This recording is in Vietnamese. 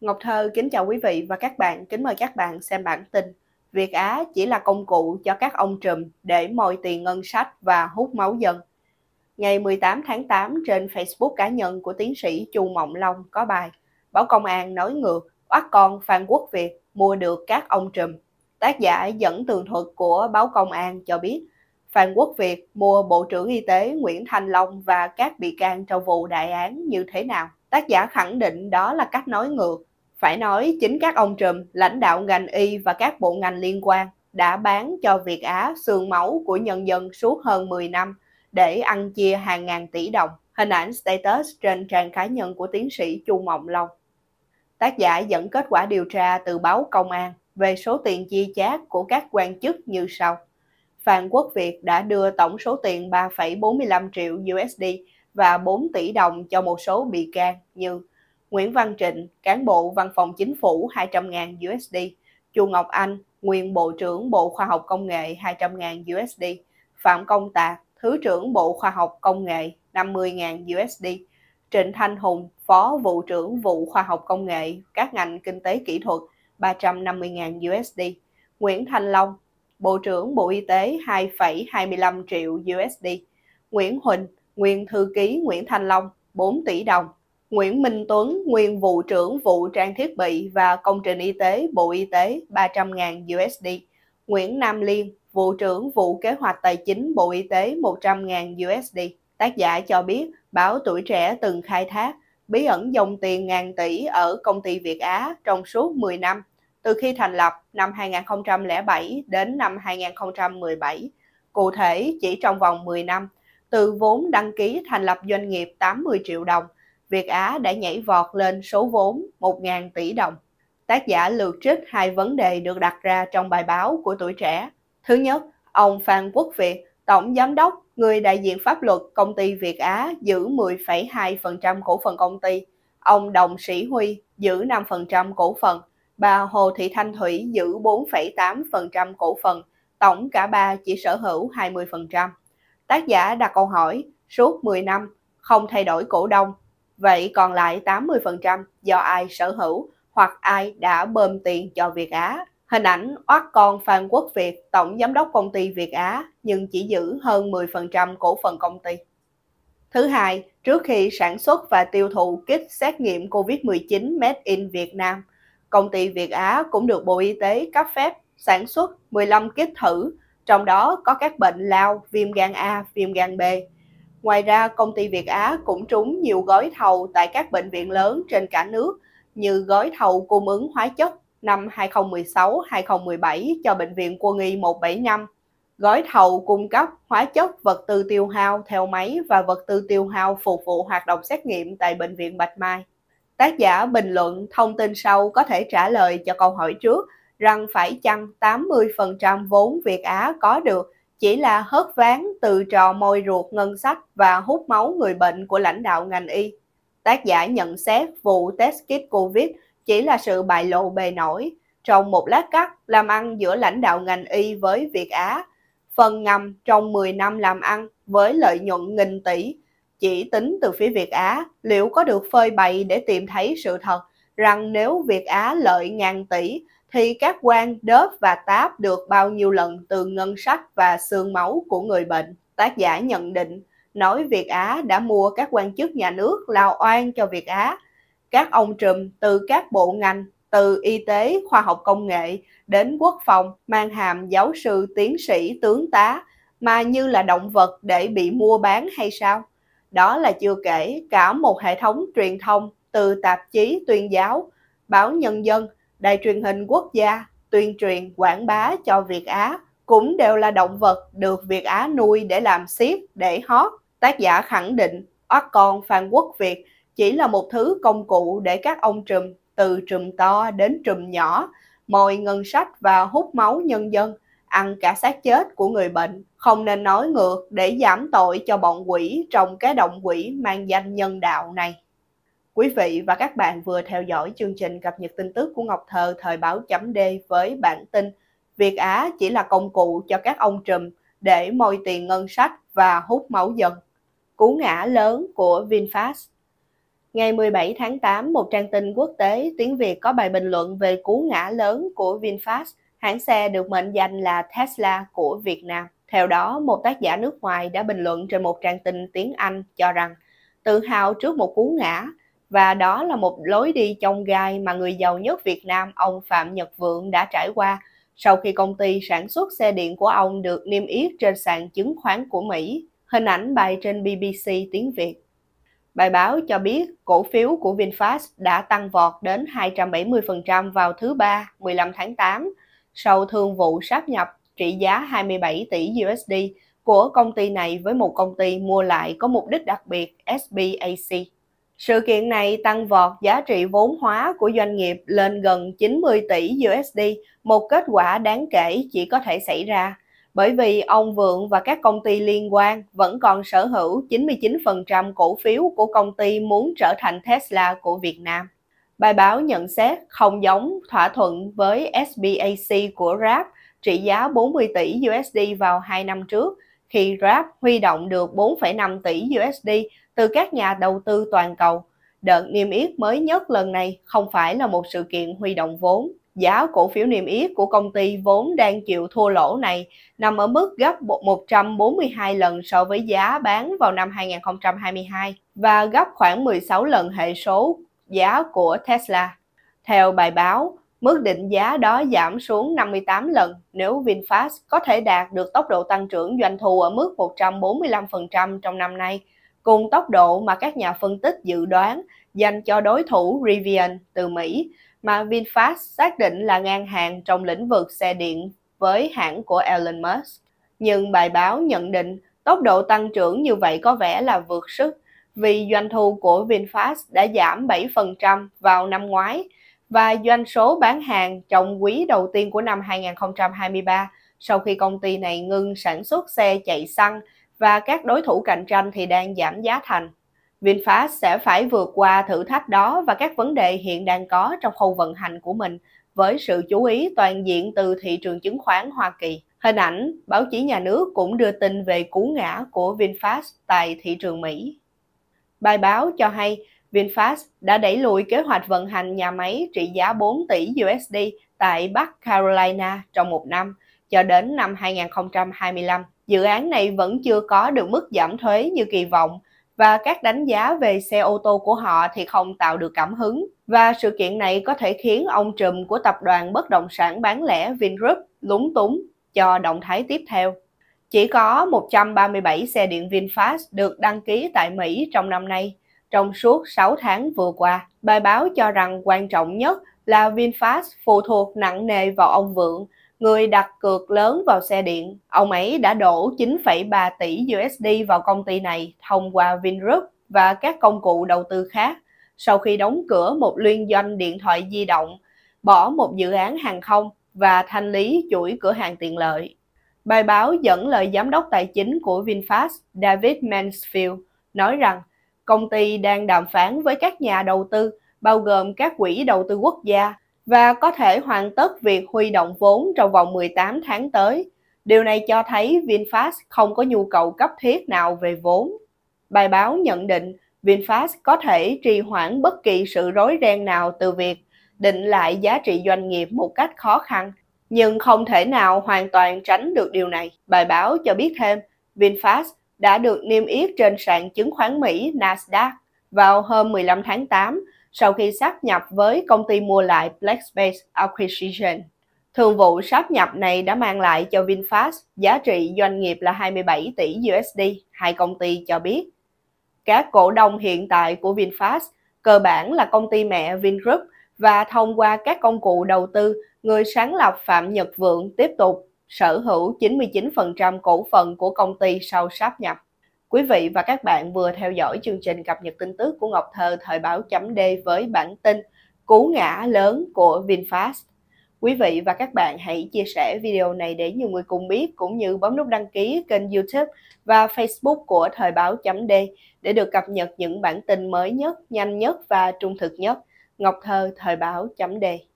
Ngọc Thơ kính chào quý vị và các bạn, kính mời các bạn xem bản tin. Việt Á chỉ là công cụ cho các ông trùm để mồi tiền ngân sách và hút máu dân. Ngày 18 tháng 8 trên Facebook cá nhân của tiến sĩ Chu Mộng Long có bài Báo Công an nói ngược, oát con Phan Quốc Việt mua được các ông trùm. Tác giả dẫn tường thuật của Báo Công an cho biết Phan Quốc Việt mua Bộ trưởng Y tế Nguyễn Thành Long và các bị can trong vụ đại án như thế nào. Tác giả khẳng định đó là cách nói ngược phải nói chính các ông trùm, lãnh đạo ngành y và các bộ ngành liên quan đã bán cho Việt Á xương máu của nhân dân suốt hơn 10 năm để ăn chia hàng ngàn tỷ đồng. Hình ảnh status trên trang cá nhân của tiến sĩ Chu Mộng Long. Tác giả dẫn kết quả điều tra từ báo Công an về số tiền chi chác của các quan chức như sau. Phan Quốc Việt đã đưa tổng số tiền 3,45 triệu USD và 4 tỷ đồng cho một số bị can như Nguyễn Văn Trịnh, cán bộ văn phòng chính phủ 200.000 USD, Chu Ngọc Anh, nguyên Bộ trưởng Bộ Khoa học Công nghệ 200.000 USD, Phạm Công Tạc, Thứ trưởng Bộ Khoa học Công nghệ 50.000 USD, Trịnh Thanh Hùng, Phó Vụ trưởng Vụ Khoa học Công nghệ, các ngành kinh tế kỹ thuật 350.000 USD, Nguyễn Thanh Long, Bộ trưởng Bộ Y tế 2,25 triệu USD, Nguyễn Huỳnh, Nguyên Thư ký Nguyễn Thanh Long 4 tỷ đồng Nguyễn Minh Tuấn, nguyên vụ trưởng vụ trang thiết bị và công trình y tế Bộ Y tế 300.000 USD. Nguyễn Nam Liên, vụ trưởng vụ kế hoạch tài chính Bộ Y tế 100.000 USD. Tác giả cho biết báo Tuổi Trẻ từng khai thác bí ẩn dòng tiền ngàn tỷ ở công ty Việt Á trong suốt 10 năm, từ khi thành lập năm 2007 đến năm 2017. Cụ thể, chỉ trong vòng 10 năm, từ vốn đăng ký thành lập doanh nghiệp 80 triệu đồng – Việt Á đã nhảy vọt lên số vốn 1.000 tỷ đồng. Tác giả lược trích hai vấn đề được đặt ra trong bài báo của tuổi trẻ. Thứ nhất, ông Phan Quốc Việt, Tổng Giám đốc, người đại diện pháp luật công ty Việt Á giữ 10,2% cổ phần công ty. Ông Đồng Sĩ Huy giữ 5% cổ phần. Bà Hồ Thị Thanh Thủy giữ 4,8% cổ phần. Tổng cả ba chỉ sở hữu 20%. Tác giả đặt câu hỏi, suốt 10 năm, không thay đổi cổ đông Vậy còn lại 80% do ai sở hữu hoặc ai đã bơm tiền cho Việt Á. Hình ảnh oát con Phan Quốc Việt, tổng giám đốc công ty Việt Á, nhưng chỉ giữ hơn 10% cổ phần công ty. Thứ hai, trước khi sản xuất và tiêu thụ kit xét nghiệm COVID-19 made in Việt Nam, công ty Việt Á cũng được Bộ Y tế cấp phép sản xuất 15 kit thử, trong đó có các bệnh lao, viêm gan A, viêm gan B Ngoài ra, công ty Việt Á cũng trúng nhiều gói thầu tại các bệnh viện lớn trên cả nước như gói thầu cung ứng hóa chất năm 2016-2017 cho Bệnh viện Quân y 175, gói thầu cung cấp hóa chất vật tư tiêu hao theo máy và vật tư tiêu hao phục vụ hoạt động xét nghiệm tại Bệnh viện Bạch Mai. Tác giả bình luận thông tin sau có thể trả lời cho câu hỏi trước rằng phải chăng 80% vốn Việt Á có được chỉ là hớt ván từ trò môi ruột ngân sách và hút máu người bệnh của lãnh đạo ngành y. Tác giả nhận xét vụ test kit COVID chỉ là sự bại lộ bề nổi trong một lát cắt làm ăn giữa lãnh đạo ngành y với Việt Á, phần ngầm trong 10 năm làm ăn với lợi nhuận nghìn tỷ. Chỉ tính từ phía Việt Á, liệu có được phơi bày để tìm thấy sự thật rằng nếu Việt Á lợi ngàn tỷ thì các quan đớp và táp được bao nhiêu lần từ ngân sách và xương máu của người bệnh. Tác giả nhận định, nói Việt Á đã mua các quan chức nhà nước lao oan cho Việt Á. Các ông trùm từ các bộ ngành, từ y tế, khoa học công nghệ đến quốc phòng mang hàm giáo sư, tiến sĩ, tướng tá mà như là động vật để bị mua bán hay sao? Đó là chưa kể cả một hệ thống truyền thông từ tạp chí tuyên giáo, báo nhân dân Đài truyền hình quốc gia tuyên truyền quảng bá cho Việt Á cũng đều là động vật được Việt Á nuôi để làm xiếc, để hót. Tác giả khẳng định ót con Phan Quốc Việt chỉ là một thứ công cụ để các ông trùm, từ trùm to đến trùm nhỏ, mồi ngân sách và hút máu nhân dân, ăn cả xác chết của người bệnh. Không nên nói ngược để giảm tội cho bọn quỷ trong cái động quỷ mang danh nhân đạo này. Quý vị và các bạn vừa theo dõi chương trình cập nhật tin tức của Ngọc Thơ thời báo chấm D với bản tin Việt Á chỉ là công cụ cho các ông trùm để moi tiền ngân sách và hút máu dần. Cú ngã lớn của VinFast Ngày 17 tháng 8, một trang tin quốc tế tiếng Việt có bài bình luận về cú ngã lớn của VinFast, hãng xe được mệnh danh là Tesla của Việt Nam. Theo đó, một tác giả nước ngoài đã bình luận trên một trang tin tiếng Anh cho rằng tự hào trước một cú ngã, và đó là một lối đi trong gai mà người giàu nhất Việt Nam ông Phạm Nhật Vượng đã trải qua sau khi công ty sản xuất xe điện của ông được niêm yết trên sàn chứng khoán của Mỹ. Hình ảnh bài trên BBC tiếng Việt. Bài báo cho biết cổ phiếu của VinFast đã tăng vọt đến 270% vào thứ Ba 15 tháng 8 sau thương vụ sáp nhập trị giá 27 tỷ USD của công ty này với một công ty mua lại có mục đích đặc biệt SBAC. Sự kiện này tăng vọt giá trị vốn hóa của doanh nghiệp lên gần 90 tỷ USD, một kết quả đáng kể chỉ có thể xảy ra bởi vì ông Vượng và các công ty liên quan vẫn còn sở hữu 99% cổ phiếu của công ty muốn trở thành Tesla của Việt Nam. Bài báo nhận xét không giống thỏa thuận với SBAC của Grab trị giá 40 tỷ USD vào 2 năm trước, khi Grab huy động được 4,5 tỷ USD từ các nhà đầu tư toàn cầu. Đợt niêm yết mới nhất lần này không phải là một sự kiện huy động vốn. Giá cổ phiếu niêm yết của công ty vốn đang chịu thua lỗ này nằm ở mức gấp 142 lần so với giá bán vào năm 2022 và gấp khoảng 16 lần hệ số giá của Tesla. Theo bài báo, mức định giá đó giảm xuống 58 lần nếu VinFast có thể đạt được tốc độ tăng trưởng doanh thu ở mức 145% trong năm nay – cùng tốc độ mà các nhà phân tích dự đoán dành cho đối thủ Rivian từ Mỹ mà VinFast xác định là ngang hàng trong lĩnh vực xe điện với hãng của Elon Musk. Nhưng bài báo nhận định tốc độ tăng trưởng như vậy có vẻ là vượt sức vì doanh thu của VinFast đã giảm 7% vào năm ngoái và doanh số bán hàng trong quý đầu tiên của năm 2023 sau khi công ty này ngừng sản xuất xe chạy xăng và các đối thủ cạnh tranh thì đang giảm giá thành. VinFast sẽ phải vượt qua thử thách đó và các vấn đề hiện đang có trong khâu vận hành của mình với sự chú ý toàn diện từ thị trường chứng khoán Hoa Kỳ. Hình ảnh, báo chí nhà nước cũng đưa tin về cú ngã của VinFast tại thị trường Mỹ. Bài báo cho hay VinFast đã đẩy lùi kế hoạch vận hành nhà máy trị giá 4 tỷ USD tại Bắc Carolina trong một năm, cho đến năm 2025 dự án này vẫn chưa có được mức giảm thuế như kỳ vọng và các đánh giá về xe ô tô của họ thì không tạo được cảm hứng. Và sự kiện này có thể khiến ông trùm của tập đoàn bất động sản bán lẻ Vingroup lúng túng cho động thái tiếp theo. Chỉ có 137 xe điện VinFast được đăng ký tại Mỹ trong năm nay, trong suốt 6 tháng vừa qua. Bài báo cho rằng quan trọng nhất là VinFast phụ thuộc nặng nề vào ông Vượng, người đặt cược lớn vào xe điện. Ông ấy đã đổ 9,3 tỷ USD vào công ty này thông qua Vingroup và các công cụ đầu tư khác sau khi đóng cửa một liên doanh điện thoại di động, bỏ một dự án hàng không và thanh lý chuỗi cửa hàng tiện lợi. Bài báo dẫn lời giám đốc tài chính của VinFast David Mansfield nói rằng công ty đang đàm phán với các nhà đầu tư bao gồm các quỹ đầu tư quốc gia và có thể hoàn tất việc huy động vốn trong vòng 18 tháng tới. Điều này cho thấy VinFast không có nhu cầu cấp thiết nào về vốn. Bài báo nhận định VinFast có thể trì hoãn bất kỳ sự rối ren nào từ việc định lại giá trị doanh nghiệp một cách khó khăn, nhưng không thể nào hoàn toàn tránh được điều này. Bài báo cho biết thêm, VinFast đã được niêm yết trên sàn chứng khoán Mỹ Nasdaq vào hôm 15 tháng 8 sau khi sáp nhập với công ty mua lại Blackspace Acquisition. Thương vụ sáp nhập này đã mang lại cho VinFast giá trị doanh nghiệp là 27 tỷ USD, hai công ty cho biết. Các cổ đông hiện tại của VinFast cơ bản là công ty mẹ Vingroup và thông qua các công cụ đầu tư, người sáng lập Phạm Nhật Vượng tiếp tục sở hữu 99% cổ phần của công ty sau sáp nhập. Quý vị và các bạn vừa theo dõi chương trình cập nhật tin tức của Ngọc Thơ thời báo chấm D với bản tin Cú ngã lớn của VinFast. Quý vị và các bạn hãy chia sẻ video này để nhiều người cùng biết cũng như bấm nút đăng ký kênh YouTube và Facebook của Thời báo chấm D để được cập nhật những bản tin mới nhất, nhanh nhất và trung thực nhất. Ngọc Thơ Thời báo chấm D